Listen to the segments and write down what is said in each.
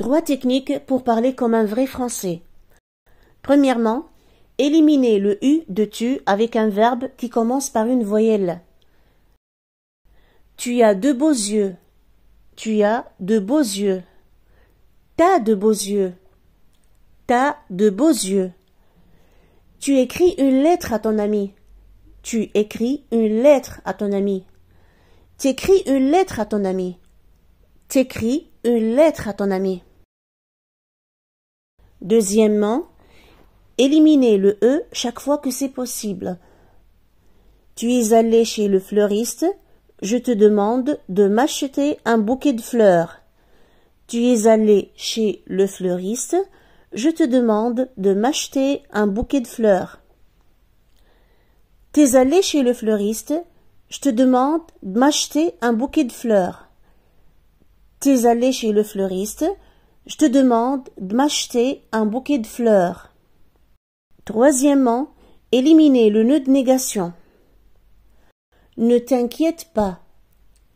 Trois techniques pour parler comme un vrai français. Premièrement, éliminez le U de tu avec un verbe qui commence par une voyelle. Tu as de beaux yeux. Tu as de beaux yeux. T'as de beaux yeux. T'as de beaux yeux. Tu écris une lettre à ton ami. Tu écris une lettre à ton ami. T'écris une lettre à ton ami. T'écris une lettre à ton ami. Deuxièmement, éliminez le E chaque fois que c'est possible. Tu es allé chez le fleuriste, je te demande de m'acheter un bouquet de fleurs. Tu es allé chez le fleuriste, je te demande de m'acheter un bouquet de fleurs. T'es allé chez le fleuriste, je te demande de m'acheter un bouquet de fleurs. T'es allé chez le fleuriste, je te demande de m'acheter un bouquet de fleurs. Troisièmement, éliminer le nœud de négation. Ne t'inquiète pas.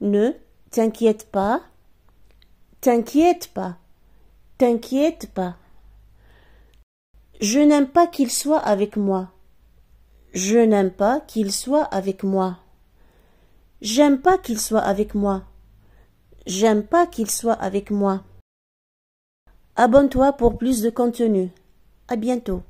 Ne t'inquiète pas. T'inquiète pas. T'inquiète pas. Je n'aime pas qu'il soit avec moi. Je n'aime pas qu'il soit avec moi. J'aime pas qu'il soit avec moi. J'aime pas qu'il soit avec moi. Abonne-toi pour plus de contenu. À bientôt.